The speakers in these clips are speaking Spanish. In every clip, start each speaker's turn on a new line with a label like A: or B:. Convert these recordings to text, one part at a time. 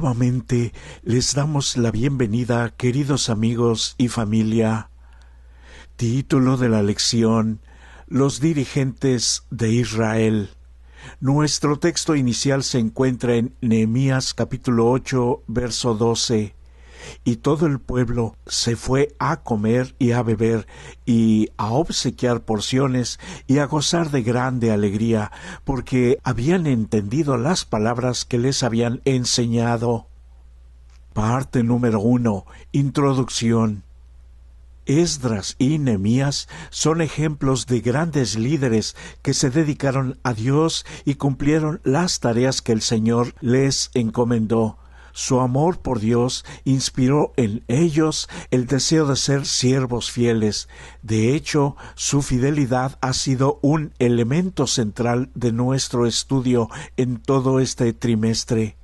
A: Nuevamente les damos la bienvenida, queridos amigos y familia. Título de la lección Los dirigentes de Israel. Nuestro texto inicial se encuentra en Nehemías capítulo 8, verso 12 y todo el pueblo se fue a comer y a beber y a obsequiar porciones y a gozar de grande alegría, porque habían entendido las palabras que les habían enseñado. Parte número uno. Introducción. Esdras y Nehemías son ejemplos de grandes líderes que se dedicaron a Dios y cumplieron las tareas que el Señor les encomendó. Su amor por Dios inspiró en ellos el deseo de ser siervos fieles. De hecho, su fidelidad ha sido un elemento central de nuestro estudio en todo este trimestre.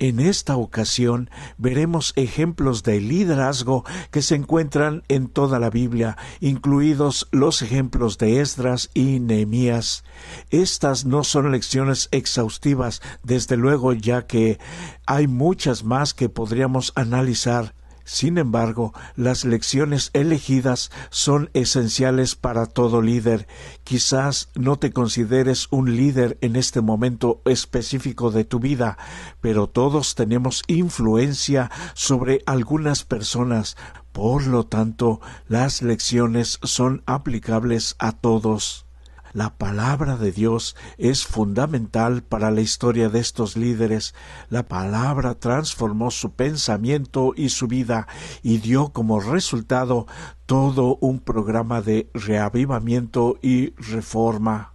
A: En esta ocasión veremos ejemplos de liderazgo que se encuentran en toda la Biblia, incluidos los ejemplos de Esdras y Nehemías. Estas no son lecciones exhaustivas, desde luego, ya que hay muchas más que podríamos analizar sin embargo, las lecciones elegidas son esenciales para todo líder. Quizás no te consideres un líder en este momento específico de tu vida, pero todos tenemos influencia sobre algunas personas. Por lo tanto, las lecciones son aplicables a todos. La palabra de Dios es fundamental para la historia de estos líderes. La palabra transformó su pensamiento y su vida y dio como resultado todo un programa de reavivamiento y reforma.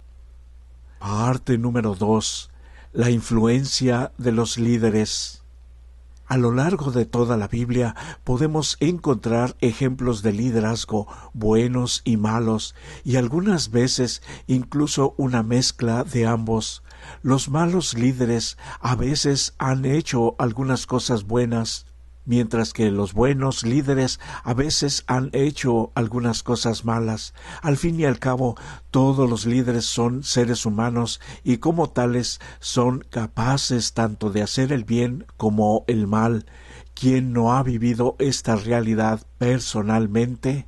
A: Parte número 2. La influencia de los líderes. A lo largo de toda la Biblia podemos encontrar ejemplos de liderazgo buenos y malos, y algunas veces incluso una mezcla de ambos. Los malos líderes a veces han hecho algunas cosas buenas, mientras que los buenos líderes a veces han hecho algunas cosas malas. Al fin y al cabo, todos los líderes son seres humanos y como tales son capaces tanto de hacer el bien como el mal. ¿Quién no ha vivido esta realidad personalmente?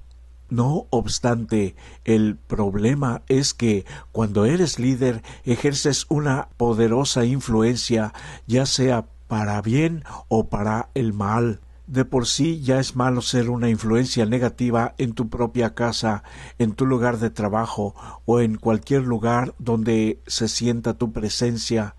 A: No obstante, el problema es que cuando eres líder ejerces una poderosa influencia, ya sea para bien o para el mal. De por sí ya es malo ser una influencia negativa en tu propia casa, en tu lugar de trabajo o en cualquier lugar donde se sienta tu presencia.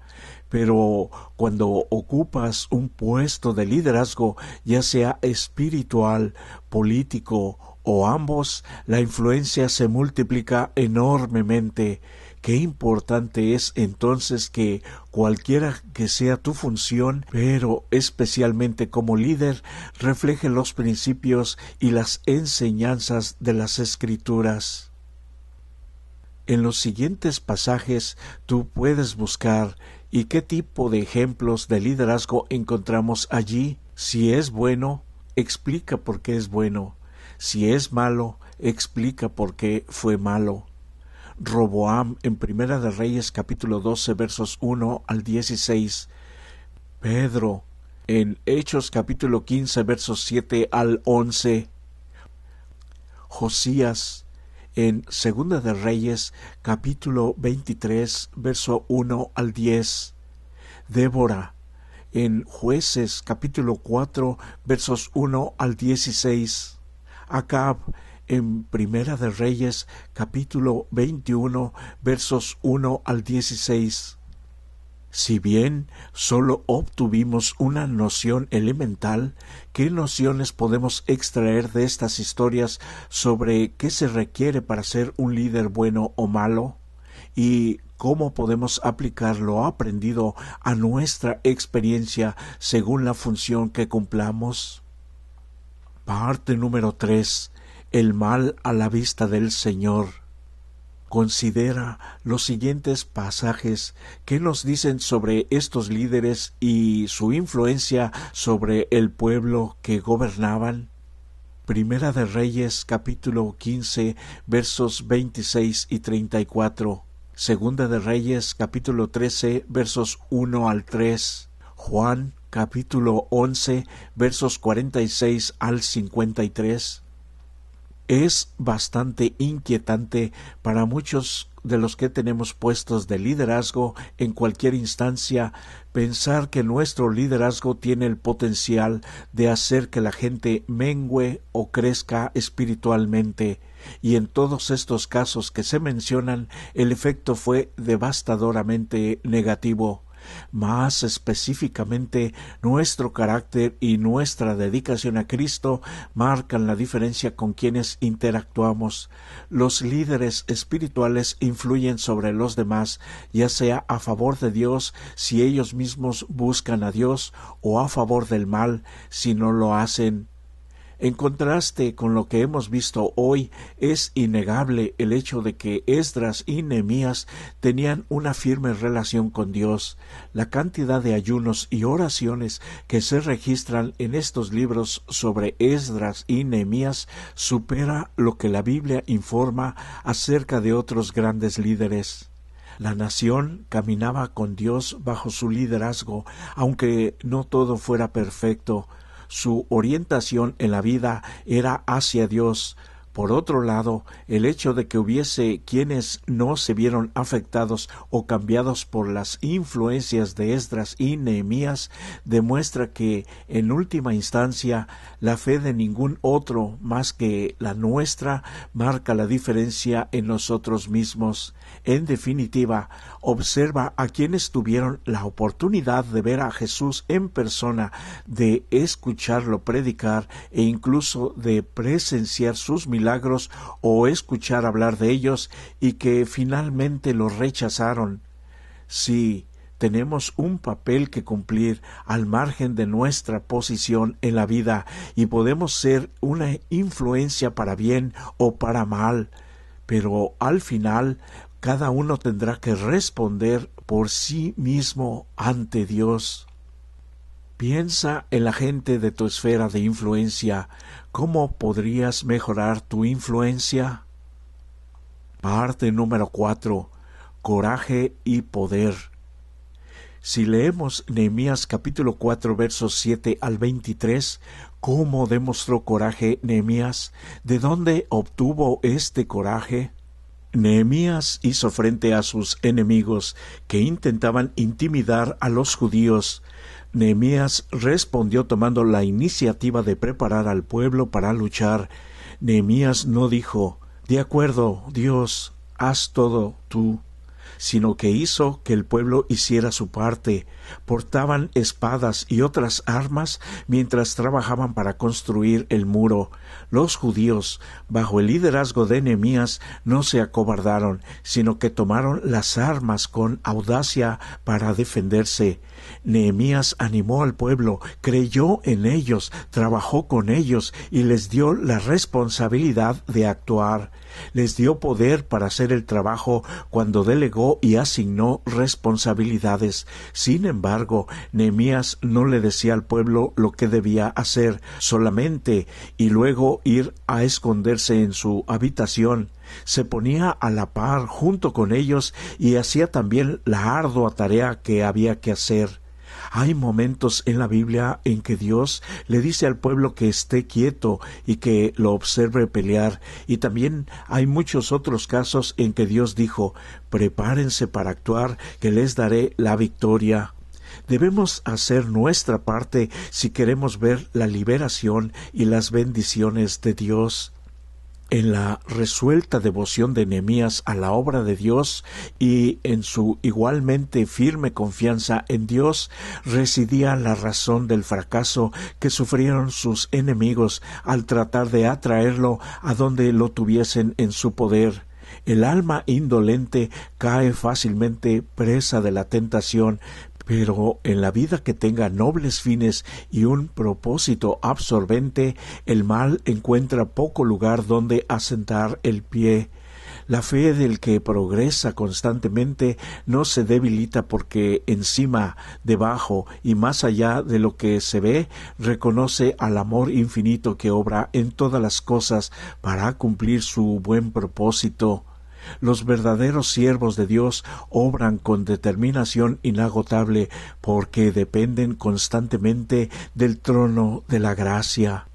A: Pero cuando ocupas un puesto de liderazgo, ya sea espiritual, político o ambos, la influencia se multiplica enormemente Qué importante es entonces que cualquiera que sea tu función, pero especialmente como líder, refleje los principios y las enseñanzas de las escrituras. En los siguientes pasajes tú puedes buscar y qué tipo de ejemplos de liderazgo encontramos allí. Si es bueno, explica por qué es bueno. Si es malo, explica por qué fue malo. Roboam en Primera de Reyes capítulo 12 versos 1 al 16, Pedro en Hechos capítulo 15 versos 7 al 11, Josías en Segunda de Reyes capítulo 23 verso 1 al 10, Débora en Jueces capítulo 4 versos 1 al 16, Acab en en Primera de Reyes capítulo 21 versos 1 al 16. Si bien solo obtuvimos una noción elemental, ¿qué nociones podemos extraer de estas historias sobre qué se requiere para ser un líder bueno o malo? ¿Y cómo podemos aplicar lo aprendido a nuestra experiencia según la función que cumplamos? Parte número 3 el mal a la vista del Señor. Considera los siguientes pasajes que nos dicen sobre estos líderes y su influencia sobre el pueblo que gobernaban. Primera de Reyes capítulo quince versos 26 y 34. Segunda de Reyes capítulo 13 versos 1 al 3. Juan capítulo once versos 46 al 53 es bastante inquietante para muchos de los que tenemos puestos de liderazgo en cualquier instancia, pensar que nuestro liderazgo tiene el potencial de hacer que la gente mengüe o crezca espiritualmente, y en todos estos casos que se mencionan el efecto fue devastadoramente negativo más específicamente nuestro carácter y nuestra dedicación a Cristo marcan la diferencia con quienes interactuamos. Los líderes espirituales influyen sobre los demás, ya sea a favor de Dios si ellos mismos buscan a Dios o a favor del mal si no lo hacen. En contraste con lo que hemos visto hoy, es innegable el hecho de que Esdras y Nehemías tenían una firme relación con Dios. La cantidad de ayunos y oraciones que se registran en estos libros sobre Esdras y Nehemías supera lo que la Biblia informa acerca de otros grandes líderes. La nación caminaba con Dios bajo su liderazgo, aunque no todo fuera perfecto su orientación en la vida era hacia Dios, por otro lado, el hecho de que hubiese quienes no se vieron afectados o cambiados por las influencias de Esdras y Nehemías demuestra que, en última instancia, la fe de ningún otro más que la nuestra marca la diferencia en nosotros mismos. En definitiva, observa a quienes tuvieron la oportunidad de ver a Jesús en persona, de escucharlo predicar e incluso de presenciar sus milagros o escuchar hablar de ellos y que finalmente los rechazaron. Sí, tenemos un papel que cumplir al margen de nuestra posición en la vida y podemos ser una influencia para bien o para mal, pero al final cada uno tendrá que responder por sí mismo ante Dios. Piensa en la gente de tu esfera de influencia. ¿Cómo podrías mejorar tu influencia? Parte número 4. Coraje y poder. Si leemos Nehemías capítulo 4 versos 7 al 23, ¿cómo demostró coraje Nehemías? ¿De dónde obtuvo este coraje? Nehemías hizo frente a sus enemigos que intentaban intimidar a los judíos Nehemías respondió tomando la iniciativa de preparar al pueblo para luchar. Nehemías no dijo, De acuerdo, Dios, haz todo tú, sino que hizo que el pueblo hiciera su parte. Portaban espadas y otras armas mientras trabajaban para construir el muro. Los judíos, bajo el liderazgo de Nehemías, no se acobardaron, sino que tomaron las armas con audacia para defenderse. Nehemías animó al pueblo, creyó en ellos, trabajó con ellos y les dio la responsabilidad de actuar les dio poder para hacer el trabajo cuando delegó y asignó responsabilidades. Sin embargo, Nehemías no le decía al pueblo lo que debía hacer solamente y luego ir a esconderse en su habitación se ponía a la par junto con ellos y hacía también la ardua tarea que había que hacer. Hay momentos en la Biblia en que Dios le dice al pueblo que esté quieto y que lo observe pelear, y también hay muchos otros casos en que Dios dijo, prepárense para actuar, que les daré la victoria. Debemos hacer nuestra parte si queremos ver la liberación y las bendiciones de Dios en la resuelta devoción de Nehemías a la obra de Dios y en su igualmente firme confianza en Dios residía la razón del fracaso que sufrieron sus enemigos al tratar de atraerlo a donde lo tuviesen en su poder. El alma indolente cae fácilmente presa de la tentación, pero en la vida que tenga nobles fines y un propósito absorbente, el mal encuentra poco lugar donde asentar el pie. La fe del que progresa constantemente no se debilita porque encima, debajo y más allá de lo que se ve, reconoce al amor infinito que obra en todas las cosas para cumplir su buen propósito. Los verdaderos siervos de Dios obran con determinación inagotable porque dependen constantemente del trono de la gracia.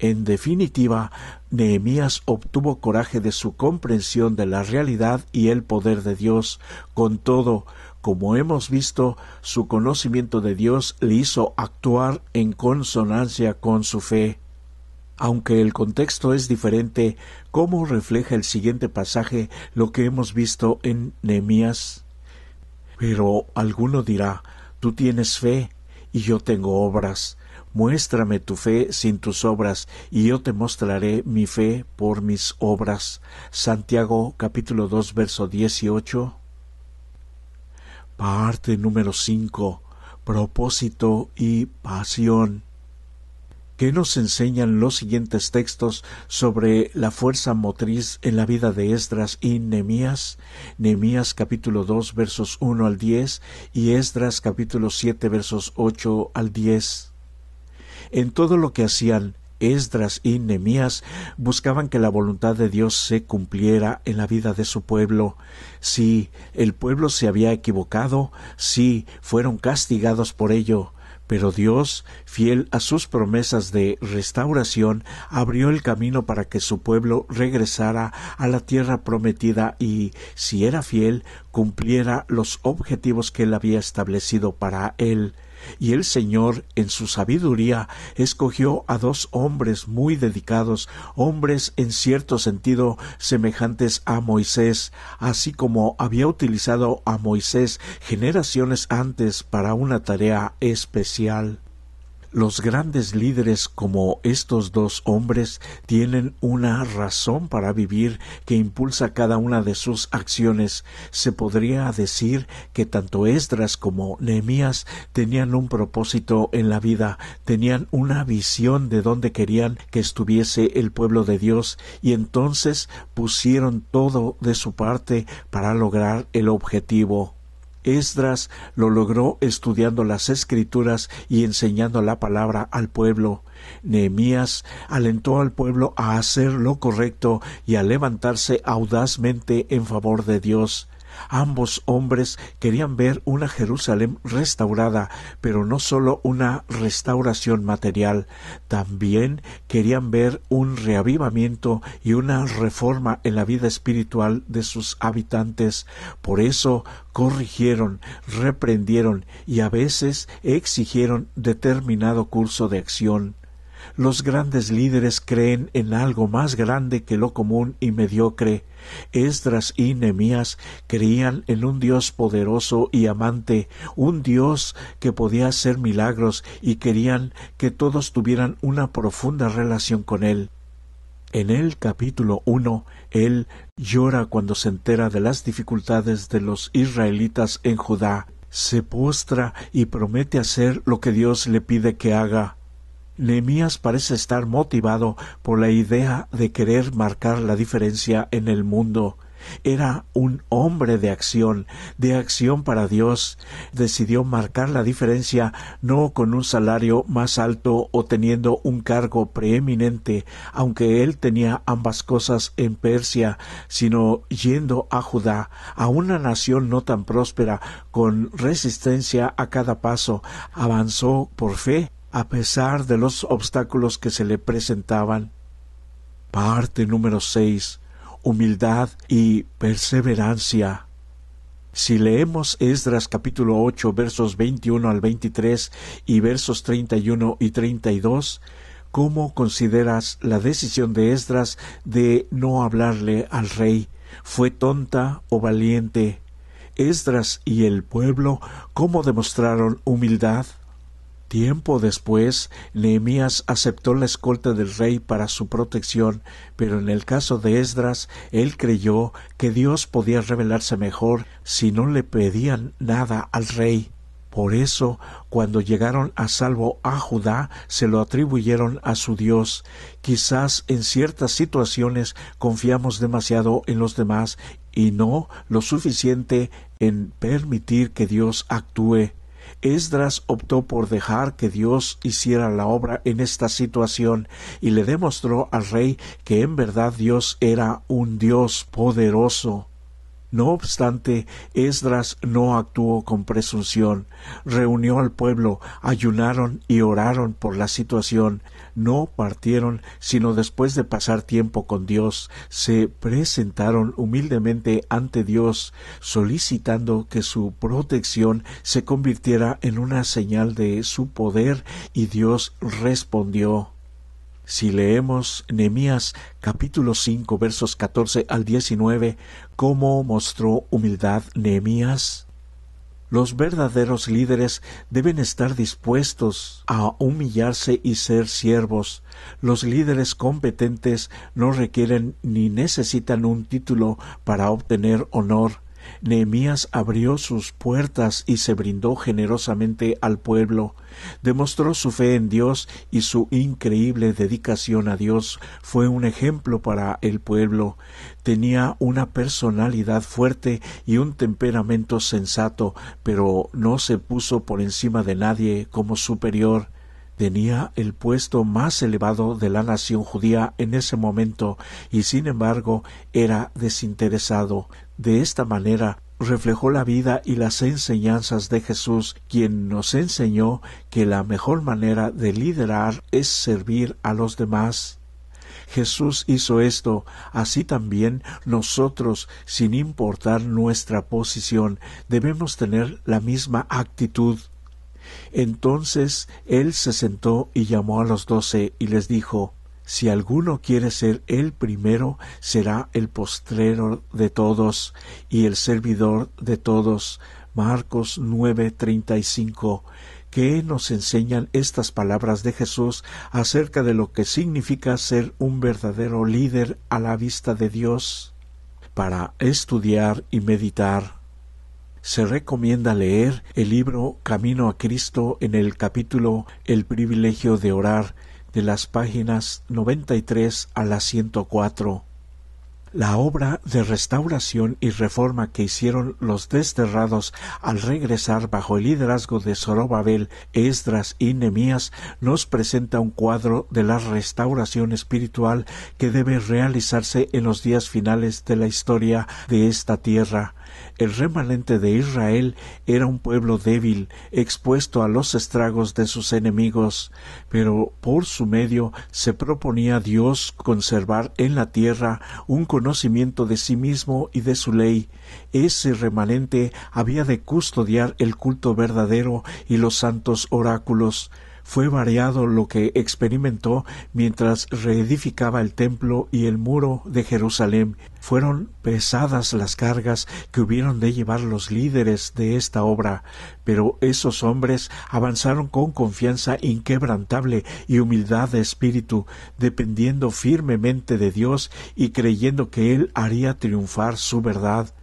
A: En definitiva, Nehemías obtuvo coraje de su comprensión de la realidad y el poder de Dios. Con todo, como hemos visto, su conocimiento de Dios le hizo actuar en consonancia con su fe. Aunque el contexto es diferente, ¿cómo refleja el siguiente pasaje lo que hemos visto en Nehemías? Pero alguno dirá, tú tienes fe y yo tengo obras. Muéstrame tu fe sin tus obras, y yo te mostraré mi fe por mis obras. Santiago capítulo 2 verso 18. Parte número 5. Propósito y pasión. ¿Qué nos enseñan los siguientes textos sobre la fuerza motriz en la vida de Esdras y Nemías, Nemías capítulo 2 versos 1 al 10 y Esdras capítulo 7 versos 8 al 10. En todo lo que hacían, Esdras y Nemías buscaban que la voluntad de Dios se cumpliera en la vida de su pueblo. Si sí, el pueblo se había equivocado, sí, fueron castigados por ello, pero Dios, fiel a sus promesas de restauración, abrió el camino para que su pueblo regresara a la tierra prometida y, si era fiel, cumpliera los objetivos que él había establecido para él. Y el Señor, en su sabiduría, escogió a dos hombres muy dedicados, hombres en cierto sentido semejantes a Moisés, así como había utilizado a Moisés generaciones antes para una tarea especial. Los grandes líderes como estos dos hombres tienen una razón para vivir que impulsa cada una de sus acciones. Se podría decir que tanto Esdras como Nehemías tenían un propósito en la vida, tenían una visión de dónde querían que estuviese el pueblo de Dios y entonces pusieron todo de su parte para lograr el objetivo. Esdras lo logró estudiando las escrituras y enseñando la palabra al pueblo. Nehemías alentó al pueblo a hacer lo correcto y a levantarse audazmente en favor de Dios. Ambos hombres querían ver una Jerusalén restaurada, pero no solo una restauración material, también querían ver un reavivamiento y una reforma en la vida espiritual de sus habitantes. Por eso corrigieron, reprendieron y a veces exigieron determinado curso de acción. Los grandes líderes creen en algo más grande que lo común y mediocre. Esdras y Nemías creían en un Dios poderoso y amante, un Dios que podía hacer milagros y querían que todos tuvieran una profunda relación con Él. En el capítulo 1, él llora cuando se entera de las dificultades de los israelitas en Judá, se postra y promete hacer lo que Dios le pide que haga. Nehemías parece estar motivado por la idea de querer marcar la diferencia en el mundo. Era un hombre de acción, de acción para Dios. Decidió marcar la diferencia no con un salario más alto o teniendo un cargo preeminente, aunque él tenía ambas cosas en Persia, sino yendo a Judá, a una nación no tan próspera, con resistencia a cada paso, avanzó por fe a pesar de los obstáculos que se le presentaban. Parte número 6. Humildad y perseverancia. Si leemos Esdras capítulo 8 versos 21 al 23 y versos 31 y 32, ¿cómo consideras la decisión de Esdras de no hablarle al rey? ¿Fue tonta o valiente? Esdras y el pueblo, ¿cómo demostraron humildad? Tiempo después, Nehemías aceptó la escolta del rey para su protección, pero en el caso de Esdras, él creyó que Dios podía revelarse mejor si no le pedían nada al rey. Por eso, cuando llegaron a salvo a Judá, se lo atribuyeron a su Dios. Quizás en ciertas situaciones confiamos demasiado en los demás y no lo suficiente en permitir que Dios actúe. Esdras optó por dejar que Dios hiciera la obra en esta situación y le demostró al rey que en verdad Dios era un Dios poderoso. No obstante, Esdras no actuó con presunción. Reunió al pueblo, ayunaron y oraron por la situación. No partieron, sino después de pasar tiempo con Dios, se presentaron humildemente ante Dios, solicitando que su protección se convirtiera en una señal de su poder, y Dios respondió. Si leemos Nehemías capítulo 5 versos 14 al 19, cómo mostró humildad Nehemías, los verdaderos líderes deben estar dispuestos a humillarse y ser siervos. Los líderes competentes no requieren ni necesitan un título para obtener honor. Nehemías abrió sus puertas y se brindó generosamente al pueblo, demostró su fe en Dios y su increíble dedicación a Dios fue un ejemplo para el pueblo. Tenía una personalidad fuerte y un temperamento sensato, pero no se puso por encima de nadie como superior. Tenía el puesto más elevado de la nación judía en ese momento y sin embargo era desinteresado. De esta manera reflejó la vida y las enseñanzas de Jesús, quien nos enseñó que la mejor manera de liderar es servir a los demás. Jesús hizo esto, así también nosotros, sin importar nuestra posición, debemos tener la misma actitud. Entonces él se sentó y llamó a los doce y les dijo si alguno quiere ser el primero, será el postrero de todos y el servidor de todos. Marcos 9:35. ¿Qué nos enseñan estas palabras de Jesús acerca de lo que significa ser un verdadero líder a la vista de Dios? Para estudiar y meditar se recomienda leer el libro Camino a Cristo en el capítulo El privilegio de orar de las páginas 93 a la 104. La obra de restauración y reforma que hicieron los desterrados al regresar bajo el liderazgo de Zorobabel, Esdras y Nemías nos presenta un cuadro de la restauración espiritual que debe realizarse en los días finales de la historia de esta tierra. El remanente de Israel era un pueblo débil, expuesto a los estragos de sus enemigos, pero por su medio se proponía Dios conservar en la tierra un conocimiento de sí mismo y de su ley. Ese remanente había de custodiar el culto verdadero y los santos oráculos. Fue variado lo que experimentó mientras reedificaba el templo y el muro de Jerusalén. Fueron pesadas las cargas que hubieron de llevar los líderes de esta obra, pero esos hombres avanzaron con confianza inquebrantable y humildad de espíritu, dependiendo firmemente de Dios y creyendo que Él haría triunfar su verdad.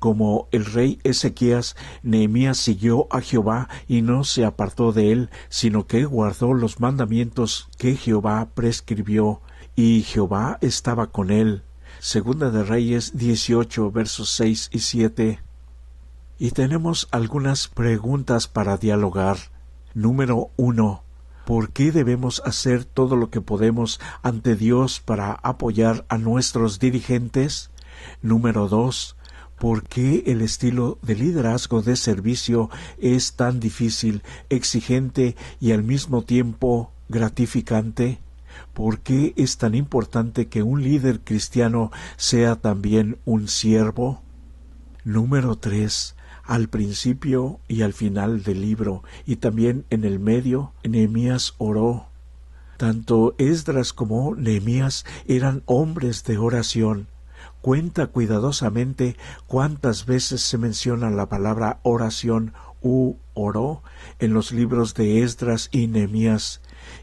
A: Como el rey Ezequías, Nehemías siguió a Jehová y no se apartó de él, sino que guardó los mandamientos que Jehová prescribió, y Jehová estaba con él. Segunda de Reyes 18, versos 6 y 7. Y tenemos algunas preguntas para dialogar. Número 1. ¿Por qué debemos hacer todo lo que podemos ante Dios para apoyar a nuestros dirigentes? Número 2. ¿Por qué el estilo de liderazgo de servicio es tan difícil, exigente y al mismo tiempo gratificante? ¿Por qué es tan importante que un líder cristiano sea también un siervo? Número 3. Al principio y al final del libro, y también en el medio, Nehemías oró. Tanto Esdras como Nehemías eran hombres de oración. Cuenta cuidadosamente cuántas veces se menciona la palabra oración u oró en los libros de Esdras y Nehemías.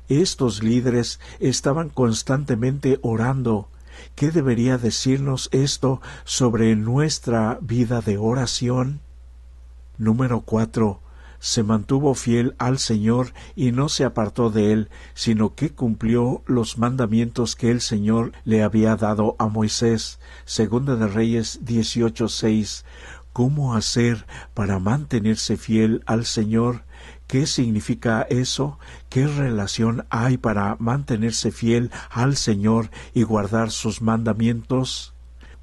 A: Estos líderes estaban constantemente orando. ¿Qué debería decirnos esto sobre nuestra vida de oración? Número 4 se mantuvo fiel al Señor y no se apartó de él, sino que cumplió los mandamientos que el Señor le había dado a Moisés. Segunda de Reyes 18:6. ¿Cómo hacer para mantenerse fiel al Señor? ¿Qué significa eso? ¿Qué relación hay para mantenerse fiel al Señor y guardar sus mandamientos?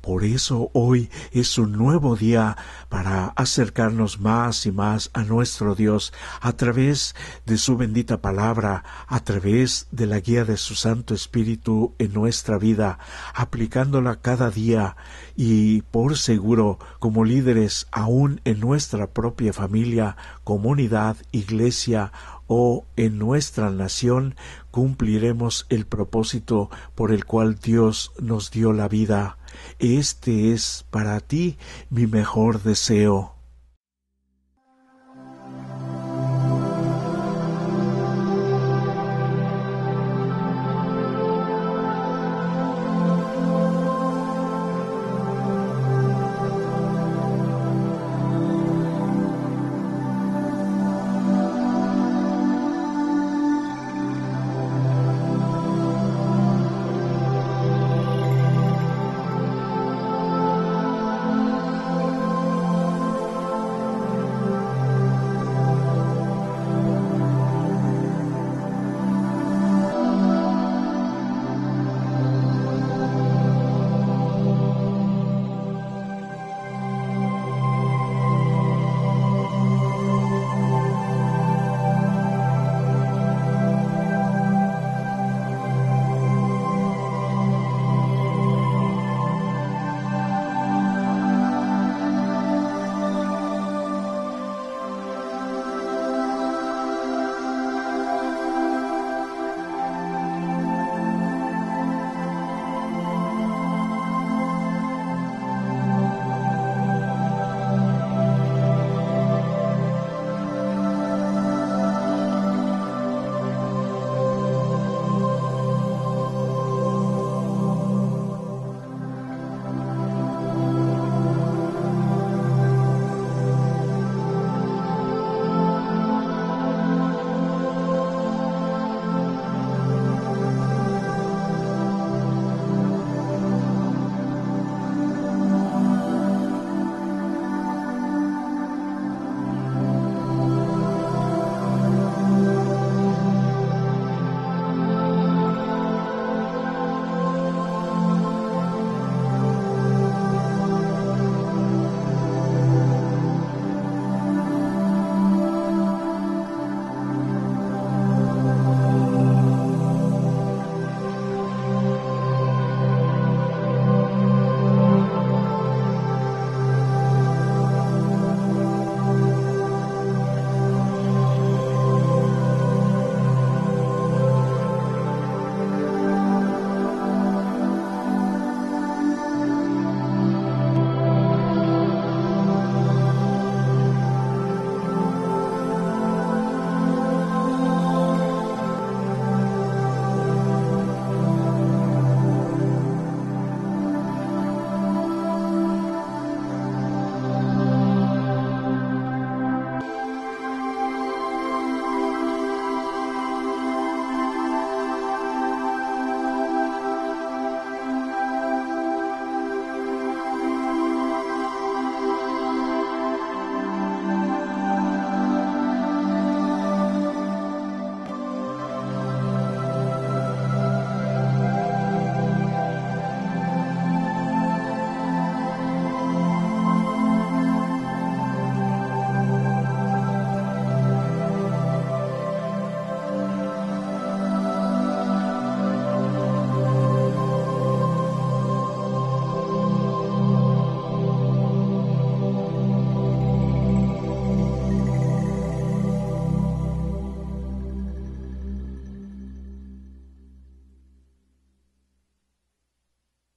A: Por eso hoy es un nuevo día para acercarnos más y más a nuestro Dios a través de su bendita palabra, a través de la guía de su Santo Espíritu en nuestra vida, aplicándola cada día y por seguro como líderes aún en nuestra propia familia, comunidad, iglesia o en nuestra nación cumpliremos el propósito por el cual Dios nos dio la vida. Este es para ti mi mejor deseo.